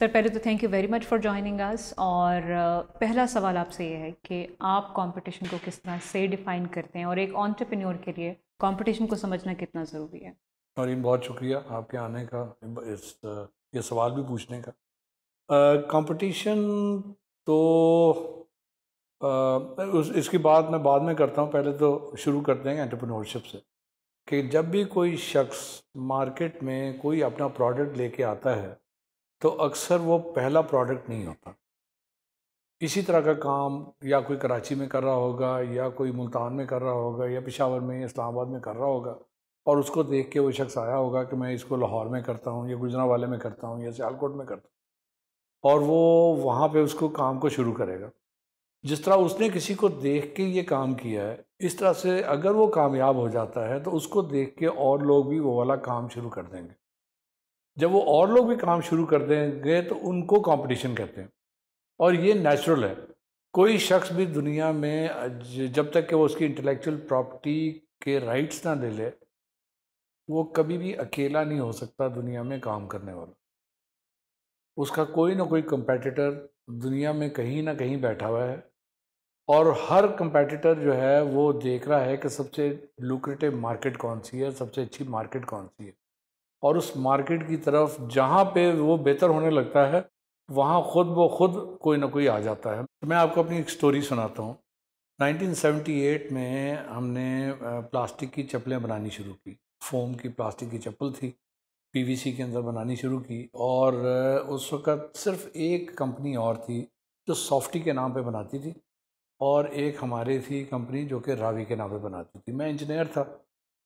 sir पहले तो thank you very much for joining us और पहला सवाल आपसे ये है कि आप कंपटीशन को किस तरह से डिफाइन करते हैं और एक ऑन्टरप्रीनियोर के लिए कंपटीशन को समझना कितना ज़रूरी है नौरीन बहुत शुक्रिया आपके आने का इस ये सवाल भी पूछने का कंपटीशन तो आ, उस, इसकी बात मैं बाद में करता हूँ पहले तो शुरू करते हैं एंटरप्रेन्योरशिप से कि जब भी कोई शख्स मार्केट में कोई अपना प्रोडक्ट लेके आता है तो अक्सर वो पहला प्रोडक्ट नहीं होता इसी तरह का काम या कोई कराची में कर रहा होगा या कोई मुल्तान में कर रहा होगा या पिशावर में या इस्लामाबाद में कर रहा होगा और उसको देख के वो शख्स आया होगा कि मैं इसको लाहौर में करता हूँ या गुजरा वाले में करता हूँ या सियालकोट में करता हूँ और वो वहाँ पे उसको काम को शुरू करेगा जिस तरह उसने किसी को देख के ये काम किया है इस तरह से अगर वो कामयाब हो जाता है तो उसको देख के और लोग भी वो वाला काम शुरू कर देंगे जब वो और लोग भी काम शुरू कर देंगे तो उनको कंपटीशन कहते हैं और ये नेचुरल है कोई शख्स भी दुनिया में जब तक कि वो उसकी इंटेलेक्चुअल प्रॉपर्टी के राइट्स ना ले ले वो कभी भी अकेला नहीं हो सकता दुनिया में काम करने वाला उसका कोई ना कोई कंपेटिटर दुनिया में कहीं ना कहीं बैठा हुआ है और हर कंपेटिटर जो है वो देख रहा है कि सबसे लुक्रेटिव मार्केट कौन सी है सबसे अच्छी मार्केट कौन सी है और उस मार्केट की तरफ जहाँ पे वो बेहतर होने लगता है वहाँ खुद ब खुद कोई ना कोई आ जाता है मैं आपको अपनी एक स्टोरी सुनाता हूँ 1978 में हमने प्लास्टिक की चप्पलें बनानी शुरू की फोम की प्लास्टिक की चप्पल थी पीवीसी के अंदर बनानी शुरू की और उस वक़्त सिर्फ एक कंपनी और थी जो सॉफ्टी के नाम पे बनाती थी और एक हमारी थी कंपनी जो कि रावी के नाम पे बनाती थी मैं इंजीनियर था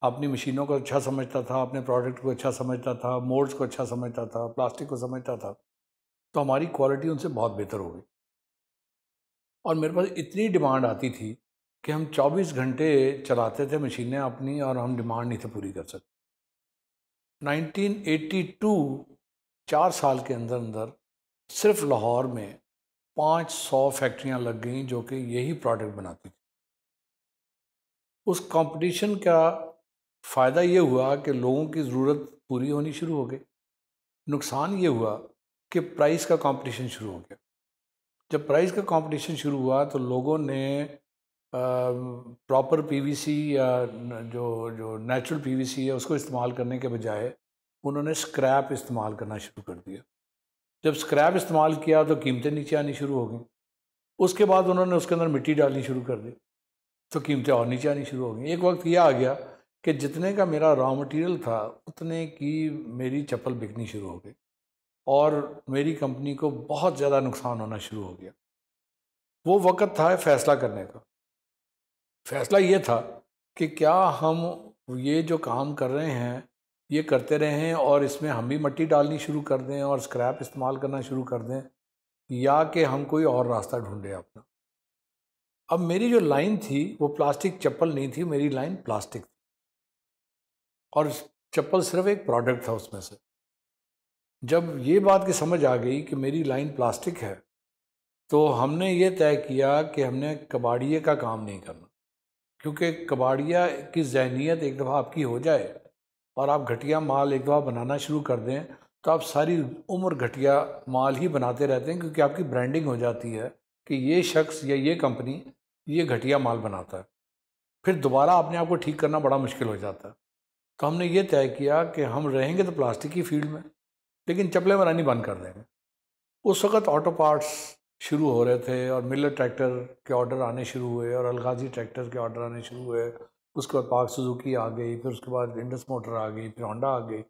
अपनी मशीनों को अच्छा समझता था अपने प्रोडक्ट को अच्छा समझता था मोड्स को अच्छा समझता था प्लास्टिक को समझता था तो हमारी क्वालिटी उनसे बहुत बेहतर हो गई और मेरे पास इतनी डिमांड आती थी कि हम 24 घंटे चलाते थे मशीनें अपनी और हम डिमांड नहीं थे पूरी कर सकते 1982 चार साल के अंदर अंदर सिर्फ लाहौर में 500 फैक्ट्रियां लग गई जो कि यही प्रोडक्ट बनाती थी उस कंपटीशन का फ़ायदा ये हुआ कि लोगों की ज़रूरत पूरी होनी शुरू हो गई नुकसान ये हुआ कि प्राइस का कंपटीशन शुरू हो गया जब प्राइस का कंपटीशन शुरू हुआ तो लोगों ने प्रॉपर पीवीसी या जो जो नेचुरल पीवीसी है उसको इस्तेमाल करने के बजाय उन्होंने स्क्रैप इस्तेमाल करना शुरू कर दिया जब स्क्रैप इस्तेमाल किया तो कीमतें नीचे आनी शुरू हो गई उसके बाद उन्होंने उसके अंदर मिट्टी डालनी शुरू कर दी तो कीमतें और नीचे आनी शुरू हो गई एक वक्त यह आ गया कि जितने का मेरा रॉ मटेरियल था उतने की मेरी चप्पल बिकनी शुरू हो गई और मेरी कंपनी को बहुत ज़्यादा नुकसान होना शुरू हो गया वो वक़्त था फ़ैसला करने का फ़ैसला ये था कि क्या हम ये जो काम कर रहे हैं ये करते रहें और इसमें हम भी मट्टी डालनी शुरू कर दें और स्क्रैप इस्तेमाल करना शुरू कर दें या कि हम कोई और रास्ता ढूंढें अपना अब मेरी जो लाइन थी वो प्लास्टिक चप्पल नहीं थी मेरी लाइन प्लास्टिक थी और चप्पल सिर्फ एक प्रोडक्ट था उसमें से जब ये बात की समझ आ गई कि मेरी लाइन प्लास्टिक है तो हमने ये तय किया कि हमने कबाड़िए का काम नहीं करना क्योंकि कबाड़िया की जहनीत एक दफ़ा आपकी हो जाए और आप घटिया माल एक दफ़ा बनाना शुरू कर दें तो आप सारी उम्र घटिया माल ही बनाते रहते हैं क्योंकि आपकी ब्रांडिंग हो जाती है कि ये शख्स या ये कंपनी ये घटिया माल बनाता है फिर दोबारा अपने आप को ठीक करना बड़ा मुश्किल हो जाता है तो हमने ये तय किया कि हम रहेंगे तो प्लास्टिक की फील्ड में लेकिन चप्पलें बनानी बंद कर देंगे उस वक्त ऑटो पार्ट्स शुरू हो रहे थे और मिलर ट्रैक्टर के ऑर्डर आने शुरू हुए और अलगाजी ट्रैक्टर के ऑर्डर आने शुरू हुए उसके बाद पाक सुजुकी आ गई फिर उसके बाद इंडस मोटर आ गई फिर होंडा आ गई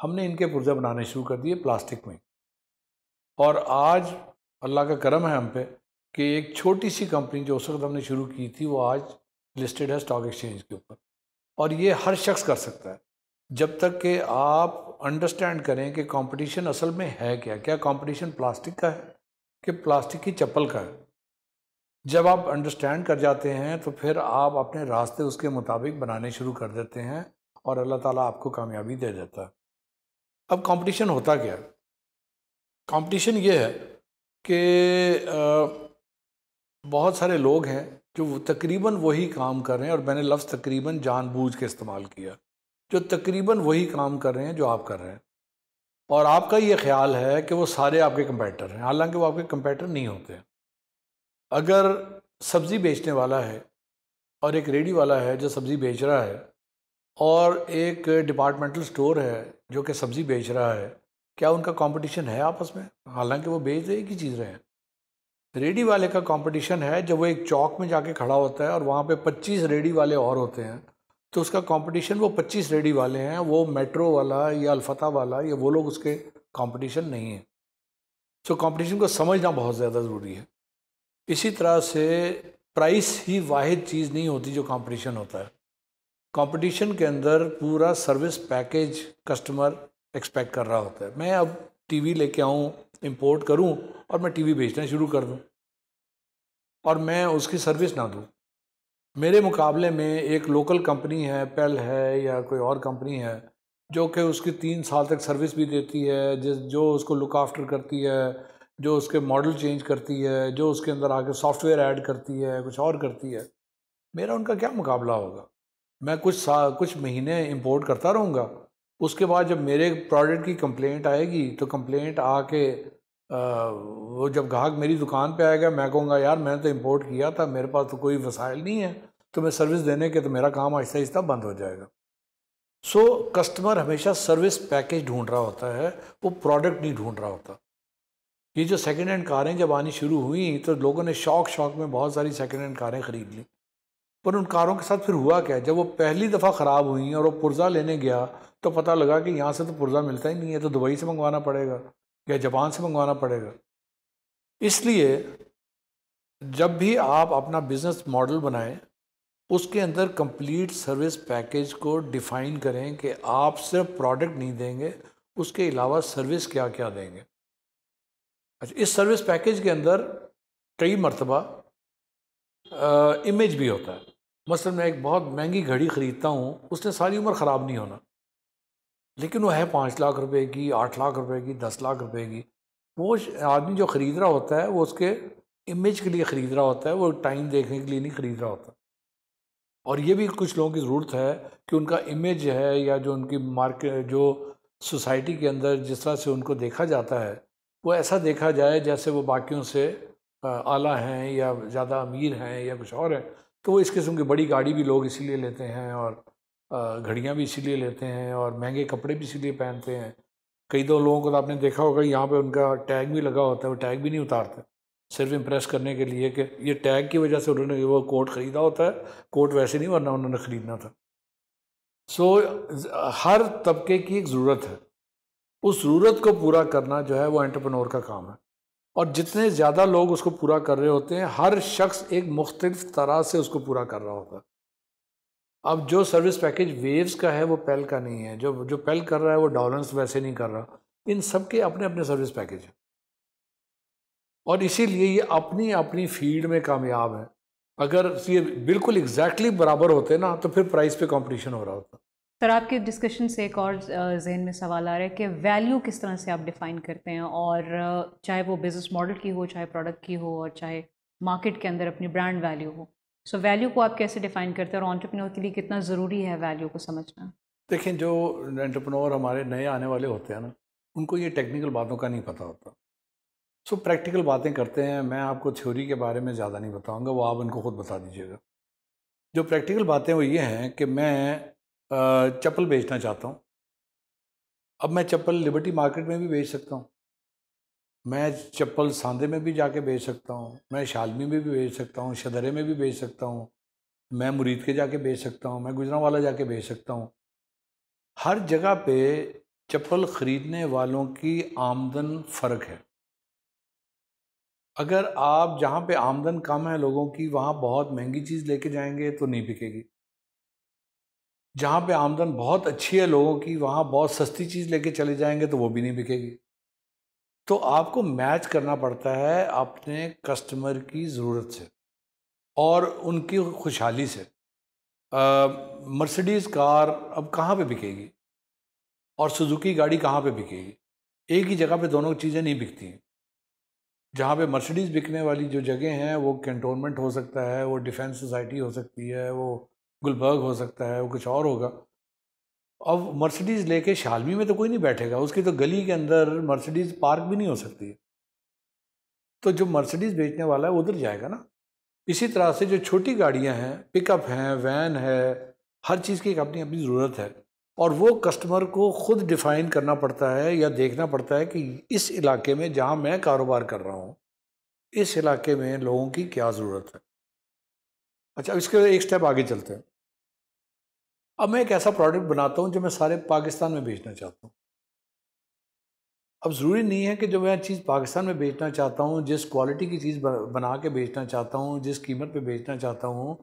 हमने इनके पुर्जे बनाने शुरू कर दिए प्लास्टिक में और आज अल्लाह का करम है हम पे कि एक छोटी सी कंपनी जो उस वक्त हमने शुरू की थी वो आज लिस्टेड है स्टॉक एक्सचेंज के ऊपर और ये हर शख्स कर सकता है जब तक कि आप अंडरस्टैंड करें कि कंपटीशन असल में है क्या क्या कंपटीशन प्लास्टिक का है कि प्लास्टिक की चप्पल का है जब आप अंडरस्टैंड कर जाते हैं तो फिर आप अपने रास्ते उसके मुताबिक बनाने शुरू कर देते हैं और अल्लाह ताला आपको कामयाबी दे देता है अब कंपटीशन होता क्या है कॉम्पटिशन ये है कि बहुत सारे लोग हैं जो वो तकरीबन वही काम कर रहे हैं और मैंने लफ्ज़ तकरीबन जानबूझ के इस्तेमाल किया जो तकरीबन वही काम कर रहे हैं जो आप कर रहे हैं और आपका ये ख्याल है कि वो सारे आपके कंपेटर हैं हालांकि वो आपके कंपेटर नहीं होते अगर सब्ज़ी बेचने वाला है और एक रेडी वाला है जो सब्ज़ी बेच रहा है और एक डिपार्टमेंटल स्टोर है जो कि सब्ज़ी बेच रहा है क्या उनका कंपटीशन है आपस में हालांकि वो बेच रहे एक ही चीज़ रहे हैं रेडी वाले का कंपटीशन है जब वो एक चौक में जाके खड़ा होता है और वहाँ पे 25 रेडी वाले और होते हैं तो उसका कंपटीशन वो 25 रेडी वाले हैं वो मेट्रो वाला या अलफता वाला या वो लोग उसके कंपटीशन नहीं है सो कंपटीशन को समझना बहुत ज़्यादा ज़रूरी है इसी तरह से प्राइस ही वाद चीज़ नहीं होती जो कॉम्पटिशन होता है कॉम्पटिशन के अंदर पूरा सर्विस पैकेज कस्टमर एक्सपेक्ट कर रहा होता है मैं अब टीवी लेके आऊँ इंपोर्ट करूँ और मैं टीवी बेचना शुरू कर दूँ और मैं उसकी सर्विस ना दूँ मेरे मुकाबले में एक लोकल कंपनी है पेल है या कोई और कंपनी है जो कि उसकी तीन साल तक सर्विस भी देती है जिस जो उसको लुक आफ्टर करती है जो उसके मॉडल चेंज करती है जो उसके अंदर आके सॉफ्टवेयर ऐड करती है कुछ और करती है मेरा उनका क्या मुकाबला होगा मैं कुछ सा कुछ महीने इंपोर्ट करता रहूँगा उसके बाद जब मेरे प्रोडक्ट की कंप्लेंट आएगी तो कंप्लेंट आके वो जब ग्राहक मेरी दुकान पे आएगा मैं कहूँगा यार मैंने तो इम्पोर्ट किया था मेरे पास तो कोई वसाइल नहीं है तो मैं सर्विस देने के तो मेरा काम आहिस्ता आहिस्ता बंद हो जाएगा सो so, कस्टमर हमेशा सर्विस पैकेज ढूंढ रहा होता है वो प्रोडक्ट नहीं ढूंढ रहा होता ये जो सेकेंड हैंड कारें जब आनी शुरू हुई तो लोगों ने शौक शौक में बहुत सारी सेकेंड हैंड कारें ख़रीद ली पर उन कारों के साथ फिर हुआ क्या जब वो पहली दफ़ा ख़राब हुई और वो पुर्जा लेने गया तो पता लगा कि यहाँ से तो पुर्जा मिलता ही नहीं है तो दुबई से मंगवाना पड़ेगा या जापान से मंगवाना पड़ेगा इसलिए जब भी आप अपना बिज़नेस मॉडल बनाएं उसके अंदर कंप्लीट सर्विस पैकेज को डिफ़ाइन करें कि आप सिर्फ प्रोडक्ट नहीं देंगे उसके अलावा सर्विस क्या क्या देंगे अच्छा इस सर्विस पैकेज के अंदर कई मरतबा इमेज भी होता है मसलन मैं एक बहुत महंगी घड़ी ख़रीदता हूँ उसने सारी उम्र ख़राब नहीं होना लेकिन वो है पाँच लाख रुपए की आठ लाख रुपए की दस लाख रुपए की वो आदमी जो ख़रीद रहा होता है वो उसके इमेज के लिए ख़रीद रहा होता है वो टाइम देखने के लिए नहीं ख़रीद रहा होता और ये भी कुछ लोगों की ज़रूरत है कि उनका इमेज है या जो उनकी मार्केट जो सोसाइटी के अंदर जिस तरह से उनको देखा जाता है वो ऐसा देखा जाए जैसे वो बाकियों से आला हैं या ज़्यादा अमीर हैं या कुछ और हैं तो वो इस किस्म की बड़ी गाड़ी भी लोग इसीलिए लेते हैं और घड़ियाँ भी इसीलिए लेते हैं और महंगे कपड़े भी इसीलिए पहनते हैं कई दो लोगों को तो आपने देखा होगा यहाँ पे उनका टैग भी लगा होता है वो टैग भी नहीं उतारते सिर्फ इम्प्रेस करने के लिए कि ये टैग की वजह से उन्होंने वो कोट ख़रीदा होता है कोट वैसे नहीं वरना उन्होंने ख़रीदना था सो so, हर तबके की एक ज़रूरत है उस ज़रूरत को पूरा करना जो है वो एंटरप्रनोर का काम है और जितने ज़्यादा लोग उसको पूरा कर रहे होते हैं हर शख्स एक मुख्तलिफ तरह से उसको पूरा कर रहा होता है अब जो सर्विस पैकेज वेव्स का है वो पेल का नहीं है जो जो पेल कर रहा है वो डॉलर्स वैसे नहीं कर रहा इन सब के अपने अपने सर्विस पैकेज हैं और इसीलिए ये अपनी अपनी फील्ड में कामयाब है अगर ये बिल्कुल एग्जैक्टली exactly बराबर होते ना तो फिर प्राइस पे कंपटीशन हो रहा होता सर आपकी डिस्कशन से एक और जहन में सवाल आ रहा है कि वैल्यू किस तरह से आप डिफ़ाइन करते हैं और चाहे वो बिज़नेस मॉडल की हो चाहे प्रोडक्ट की हो और चाहे मार्केट के अंदर अपनी ब्रांड वैल्यू हो सो so, वैल्यू को आप कैसे डिफाइन करते हैं और ऑन्टरप्रनोर के लिए कितना ज़रूरी है वैल्यू को समझना देखें जो एंटरप्रनोर हमारे नए आने वाले होते हैं ना उनको ये टेक्निकल बातों का नहीं पता होता सो so, प्रैक्टिकल बातें करते हैं मैं आपको थ्योरी के बारे में ज़्यादा नहीं बताऊँगा वो आप उनको खुद बता दीजिएगा जो प्रैक्टिकल बातें वो ये हैं कि मैं चप्पल बेचना चाहता हूँ अब मैं चप्पल लिबर्टी मार्केट में भी बेच सकता हूँ मैं चप्पल सांधे में भी जाके बेच सकता हूँ मैं शालमी में भी बेच सकता हूँ शदरे में भी बेच सकता हूँ मैं मुरीद के जाके बेच सकता हूँ मैं गुजरा वाला जाके बेच सकता हूँ हर जगह पे चप्पल ख़रीदने वालों की आमदन फ़र्क है अगर आप जहाँ पे आमदन कम है लोगों की वहाँ बहुत महंगी चीज़ लेके जाएंगे तो नहीं बिकेगी जहाँ पे आमदन बहुत अच्छी है लोगों की वहाँ बहुत सस्ती चीज़ लेके चले जाएंगे तो वो भी नहीं बिकेगी तो आपको मैच करना पड़ता है अपने कस्टमर की ज़रूरत से और उनकी खुशहाली से मर्सिडीज़ कार अब कहाँ पे बिकेगी और सुजुकी गाड़ी कहाँ पे बिकेगी एक ही जगह पे दोनों चीज़ें नहीं बिकती हैं जहाँ पे मर्सिडीज़ बिकने वाली जो जगह हैं वो कैंटोनमेंट हो सकता है वो डिफेंस सोसाइटी हो सकती है वो गुलबर्ग हो सकता है वो कुछ और होगा अब मर्सिडीज़ लेके शालमी में तो कोई नहीं बैठेगा उसकी तो गली के अंदर मर्सिडीज़ पार्क भी नहीं हो सकती है तो जो मर्सिडीज़ बेचने वाला है उधर जाएगा ना इसी तरह से जो छोटी गाड़ियां हैं पिकअप हैं वैन है हर चीज़ की एक अपनी अपनी ज़रूरत है और वो कस्टमर को ख़ुद डिफ़ाइन करना पड़ता है या देखना पड़ता है कि इस इलाके में जहाँ मैं कारोबार कर रहा हूँ इस इलाके में लोगों की क्या ज़रूरत है अच्छा इसके एक स्टेप आगे चलते हैं अब मैं एक ऐसा प्रोडक्ट बनाता हूँ जो मैं सारे पाकिस्तान में बेचना चाहता हूँ अब ज़रूरी नहीं है कि जो मैं चीज़ पाकिस्तान में बेचना चाहता हूँ जिस क्वालिटी की चीज़ बना के बेचना चाहता हूँ जिस कीमत पे बेचना चाहता हूँ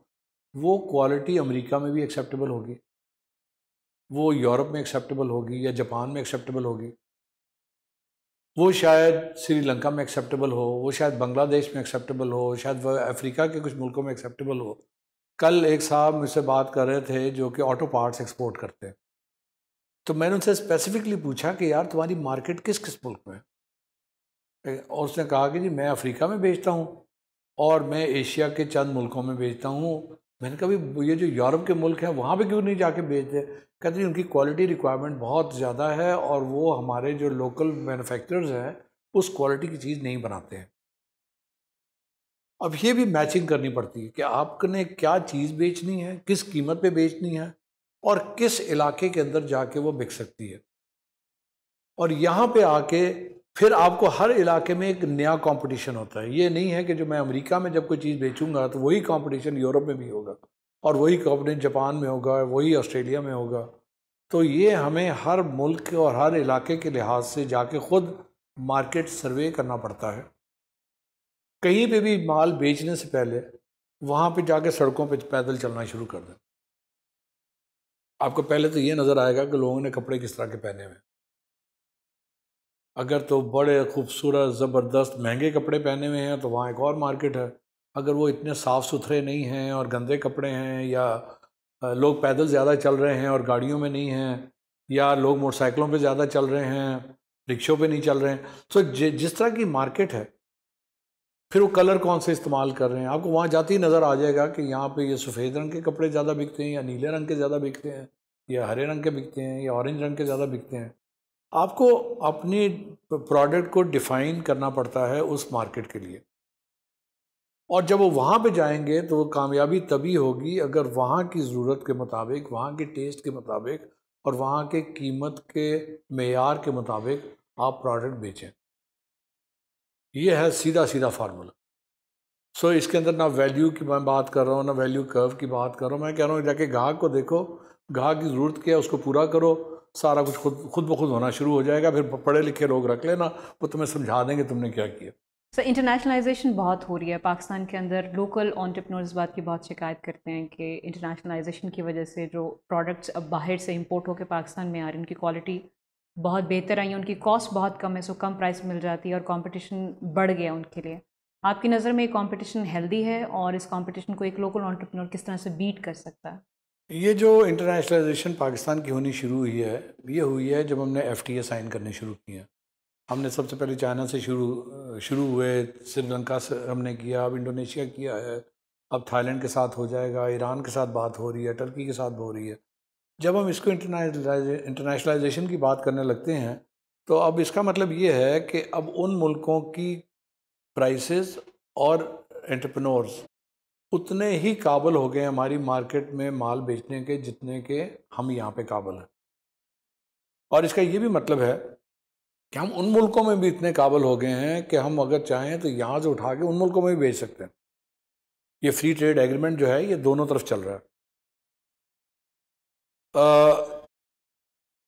वो क्वालिटी अमेरिका में भी एक्सेप्टेबल होगी वो यूरोप में एक्सेप्टेबल होगी या जापान में एक्सेप्टेबल होगी वो शायद श्रीलंका में एक्सेप्टेबल हो वो शायद बांग्लादेश में एक्सेप्टेबल हो शायद अफ्रीका के कुछ मुल्कों में एक्सेप्टेबल हो कल एक साहब मुझसे बात कर रहे थे जो कि ऑटो पार्ट्स एक्सपोर्ट करते हैं तो मैंने उनसे स्पेसिफिकली पूछा कि यार तुम्हारी मार्केट किस किस मुल्क में है और उसने कहा कि जी मैं अफ्रीका में बेचता हूँ और मैं एशिया के चंद मुल्कों में बेचता हूँ मैंने कहा ये जो यूरोप के मुल्क हैं वहाँ पे क्यों नहीं जाके बेचते कहते हैं उनकी क्वालिटी रिक्वायरमेंट बहुत ज़्यादा है और वो हमारे जो लोकल मैन्युफैक्चरर्स हैं उस क्वालिटी की चीज़ नहीं बनाते हैं अब ये भी मैचिंग करनी पड़ती है कि आपने क्या चीज़ बेचनी है किस कीमत पे बेचनी है और किस इलाके के अंदर जाके वो बिक सकती है और यहाँ पे आके फिर आपको हर इलाके में एक नया कंपटीशन होता है ये नहीं है कि जो मैं अमेरिका में जब कोई चीज़ बेचूंगा तो वही कंपटीशन यूरोप में भी होगा और वही कंपटीशन जापान में होगा वही ऑस्ट्रेलिया में होगा तो ये हमें हर मुल्क और हर इलाके के लिहाज से जाके ख़ुद मार्केट सर्वे करना पड़ता है कहीं पे भी माल बेचने से पहले वहाँ पे जाके सड़कों पे पैदल चलना शुरू कर दें आपको पहले तो ये नज़र आएगा कि लोगों ने कपड़े किस तरह के पहने हुए अगर तो बड़े खूबसूरत ज़बरदस्त महंगे कपड़े पहने हुए हैं तो वहाँ एक और मार्केट है अगर वो इतने साफ़ सुथरे नहीं हैं और गंदे कपड़े हैं या लोग पैदल ज़्यादा चल रहे हैं और गाड़ियों में नहीं हैं या लोग मोटरसाइकिलों पे ज़्यादा चल रहे हैं रिक्शों पे नहीं चल रहे हैं तो जिस तरह की मार्केट है फिर वो कलर कौन से इस्तेमाल कर रहे हैं आपको वहाँ जाते ही नज़र आ जाएगा कि यहाँ पे ये सफ़ेद रंग के कपड़े ज़्यादा बिकते हैं या नीले रंग के ज़्यादा बिकते हैं या हरे रंग के बिकते हैं या ऑरेंज रंग के ज़्यादा बिकते हैं आपको अपने प्रोडक्ट को डिफ़ाइन करना पड़ता है उस मार्केट के लिए और जब वो वहाँ पर जाएंगे तो वो कामयाबी तभी होगी अगर वहाँ की ज़रूरत के मुताबिक वहाँ के टेस्ट के मुताबिक और वहाँ के कीमत के मैार के मुताबिक आप प्रोडक्ट बेचें ये है सीधा सीधा फार्मूला सो so, इसके अंदर ना वैल्यू की मैं बात कर रहा हूँ ना वैल्यू कर्व की बात कर रहा हूँ मैं कह रहा हूँ जाके ग्राहक को देखो ग्राहक की ज़रूरत क्या है उसको पूरा करो सारा कुछ खुद खुद ब खुद होना शुरू हो जाएगा फिर पढ़े लिखे लोग रख लेना वो तुम्हें समझा देंगे तुमने क्या किया सर इंटरनेशनलाइजेशन बहुत हो रही है पाकिस्तान के अंदर लोकल इस बात की बहुत शिकायत करते हैं कि इंटरनेशनलाइजेशन की वजह से जो प्रोडक्ट्स अब बाहर से इंपोर्ट होकर पाकिस्तान में आ रहे हैं उनकी क्वालिटी बहुत बेहतर आई हैं उनकी कॉस्ट बहुत कम है सो कम प्राइस मिल जाती है और कंपटीशन बढ़ गया उनके लिए आपकी नज़र में ये कंपटीशन हेल्दी है और इस कंपटीशन को एक लोकल ऑन्टरप्रनोर किस तरह से बीट कर सकता है ये जो इंटरनेशनलाइजेशन पाकिस्तान की होनी शुरू हुई है ये हुई है जब हमने एफ टी साइन करने शुरू किए हमने सबसे पहले चाइना से शुरू शुरू हुए श्रीलंका से हमने किया अब इंडोनेशिया किया है अब थाईलैंड के साथ हो जाएगा ईरान के साथ बात हो रही है टर्की के साथ हो रही है जब हम इसको इंटरनेशनलाइजेशन की बात करने लगते हैं तो अब इसका मतलब ये है कि अब उन मुल्कों की प्राइसेस और इंटरप्रनोर्स उतने ही काबल हो गए हमारी मार्केट में माल बेचने के जितने के हम यहाँ पे काबल हैं और इसका ये भी मतलब है कि हम उन मुल्कों में भी इतने काबल हो गए हैं कि हम अगर चाहें तो यहाँ से उठा के उन मुल्कों में भी बेच सकते हैं ये फ्री ट्रेड एग्रीमेंट जो है ये दोनों तरफ चल रहा है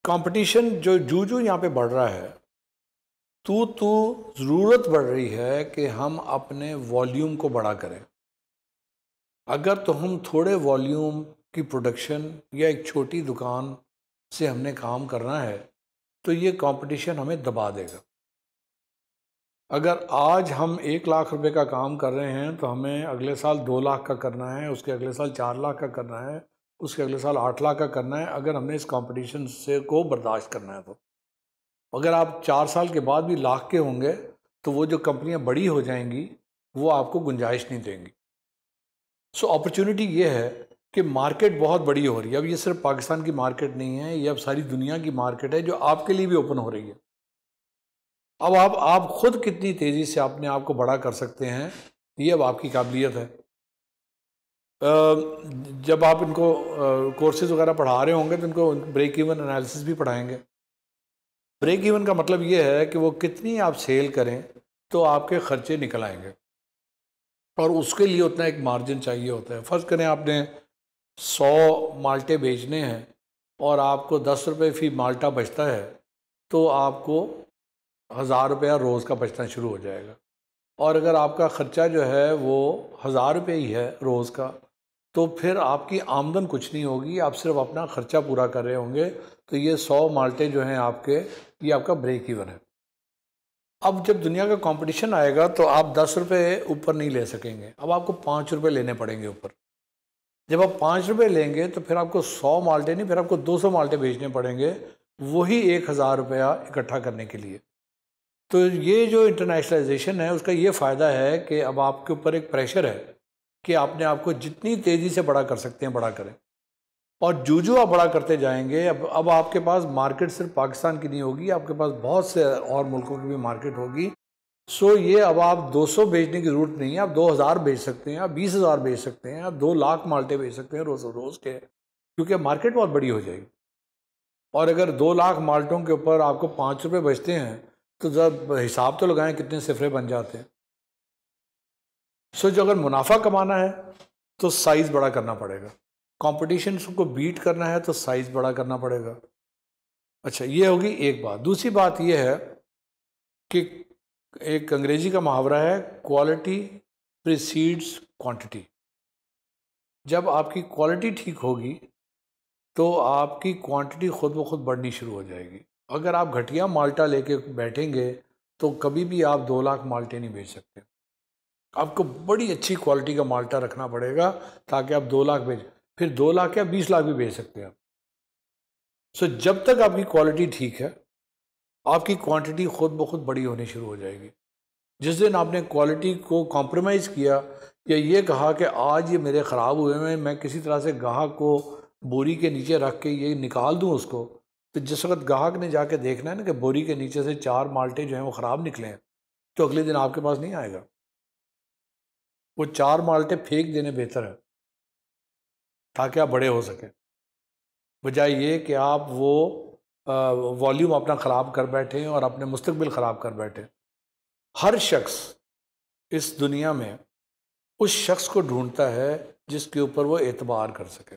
कंपटीशन जो जू जू यहाँ पे बढ़ रहा है तो तो ज़रूरत बढ़ रही है कि हम अपने वॉल्यूम को बड़ा करें अगर तो हम थोड़े वॉल्यूम की प्रोडक्शन या एक छोटी दुकान से हमने काम करना है तो ये कंपटीशन हमें दबा देगा अगर आज हम एक लाख रुपए का काम कर रहे हैं तो हमें अगले साल दो लाख का करना है उसके अगले साल चार लाख का करना है उसके अगले साल आठ लाख का करना है अगर हमने इस कंपटीशन से को बर्दाश्त करना है तो अगर आप चार साल के बाद भी लाख के होंगे तो वो जो कंपनियां बड़ी हो जाएंगी वो आपको गुंजाइश नहीं देंगी सो so, अपॉर्चुनिटी ये है कि मार्केट बहुत बड़ी हो रही है अब ये सिर्फ पाकिस्तान की मार्केट नहीं है ये अब सारी दुनिया की मार्केट है जो आपके लिए भी ओपन हो रही है अब आप आप खुद कितनी तेज़ी से अपने आप को बड़ा कर सकते हैं ये अब आपकी काबिलियत है जब आप इनको कोर्सेज वगैरह पढ़ा रहे होंगे तो इनको ब्रेक इवन एनालिसिस भी पढ़ाएंगे ब्रेक इवन का मतलब ये है कि वो कितनी आप सेल करें तो आपके खर्चे निकल आएंगे और उसके लिए उतना एक मार्जिन चाहिए होता है फ़र्ज़ करें आपने सौ माल्टे बेचने हैं और आपको दस रुपये फी माल्टा बचता है तो आपको हज़ार रुपया रोज़ का बचना शुरू हो जाएगा और अगर आपका ख़र्चा जो है वो हज़ार रुपये ही है रोज़ का तो फिर आपकी आमदन कुछ नहीं होगी आप सिर्फ अपना खर्चा पूरा कर रहे होंगे तो ये सौ माल्टे जो हैं आपके ये आपका ब्रेक इवन है अब जब दुनिया का कंपटीशन आएगा तो आप दस रुपये ऊपर नहीं ले सकेंगे अब आपको पाँच रुपये लेने पड़ेंगे ऊपर जब आप पाँच रुपये लेंगे तो फिर आपको सौ माल्टे नहीं फिर आपको दो सौ माल्टे भेजने पड़ेंगे वही एक हज़ार रुपया इकट्ठा करने के लिए तो ये जो इंटरनेशनलाइजेशन है उसका ये फ़ायदा है कि अब आपके ऊपर एक प्रेशर है कि आपने आपको जितनी तेज़ी से बड़ा कर सकते हैं बड़ा करें और जो जो आप बड़ा करते जाएंगे अब अब आपके पास मार्केट सिर्फ पाकिस्तान की नहीं होगी आपके पास बहुत से और मुल्कों की भी मार्केट होगी सो ये अब आप 200 बेचने की ज़रूरत नहीं है आप 2000 बेच सकते हैं आप 20000 बेच सकते हैं आप 2 लाख माल्टे बेच सकते हैं रोज़ रोज़ के क्योंकि मार्केट बहुत बड़ी हो जाएगी और अगर दो लाख माल्टों के ऊपर आपको पाँच रुपये बचते हैं तो जब हिसाब तो लगाएं कितने सिफरे बन जाते हैं सो जो अगर मुनाफा कमाना है तो साइज़ बड़ा करना पड़ेगा कॉम्पिटिशन को बीट करना है तो साइज़ बड़ा करना पड़ेगा अच्छा ये होगी एक बात दूसरी बात ये है कि एक अंग्रेजी का मुहावरा है क्वालिटी प्रिसीड्स क्वांटिटी जब आपकी क्वालिटी ठीक होगी तो आपकी क्वांटिटी खुद ब खुद बढ़नी शुरू हो जाएगी अगर आप घटिया माल्टा लेके बैठेंगे तो कभी भी आप दो लाख माल्टे नहीं बेच सकते आपको बड़ी अच्छी क्वालिटी का माल्टा रखना पड़ेगा ताकि आप दो लाख भेज फिर दो लाख या बीस लाख भी भेज सकते हैं आप सो जब तक आपकी क्वालिटी ठीक है आपकी क्वांटिटी खुद ब खुद बड़ी होनी शुरू हो जाएगी जिस दिन आपने क्वालिटी को कॉम्प्रोमाइज़ किया या ये कहा कि आज ये मेरे ख़राब हुए हैं मैं किसी तरह से गाहक को बोरी के नीचे रख के ये निकाल दूँ उसको तो जिस वक्त गाहक ने जाके देखना है ना कि बोरी के नीचे से चार माल्टे जो हैं वो ख़राब निकले हैं तो अगले दिन आपके पास नहीं आएगा वो चार माल्टे तो फेंक देने बेहतर है ताकि आप बड़े हो सकें बजाय ये कि आप वो वॉल्यूम अपना ख़राब कर बैठें और अपने मुस्तबिल ख़राब कर बैठें हर शख्स इस दुनिया में उस शख्स को ढूंढता है जिसके ऊपर वो एतबार कर सके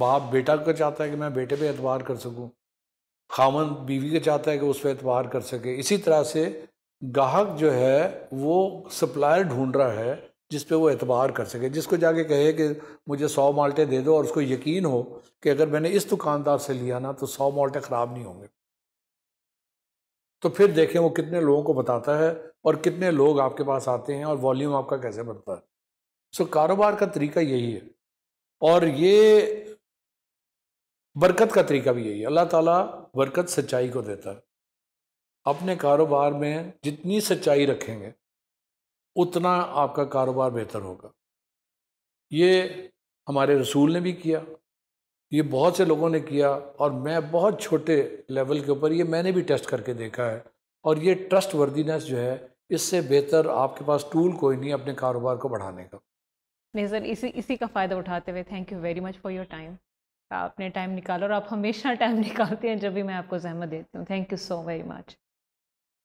बाप बेटा को चाहता है कि मैं बेटे पे एतबार कर सकूं खामन बीवी का चाहता है कि उस पर एतबार कर सके इसी तरह से गाहक जो है वो सप्लायर ढूंढ रहा है जिस पे वो एतबार कर सके जिसको जाके कहे कि मुझे सौ माल्टे दे दो और उसको यकीन हो कि अगर मैंने इस दुकानदार से लिया ना तो सौ माल्टे ख़राब नहीं होंगे तो फिर देखें वो कितने लोगों को बताता है और कितने लोग आपके पास आते हैं और वॉल्यूम आपका कैसे बढ़ता है सो कारोबार का तरीका यही है और ये बरकत का तरीका भी यही है अल्लाह ताला बरकत सच्चाई को देता है अपने कारोबार में जितनी सच्चाई रखेंगे उतना आपका कारोबार बेहतर होगा ये हमारे रसूल ने भी किया ये बहुत से लोगों ने किया और मैं बहुत छोटे लेवल के ऊपर ये मैंने भी टेस्ट करके देखा है और ये ट्रस्ट वर्दीनेस जो है इससे बेहतर आपके पास टूल कोई नहीं अपने कारोबार को बढ़ाने का नहीं सर इसी इसी का फ़ायदा उठाते हुए thank you very much for your time आपने टाइम निकाला और आप हमेशा टाइम निकालते हैं जब भी मैं आपको जहमत देती हूँ thank you so very much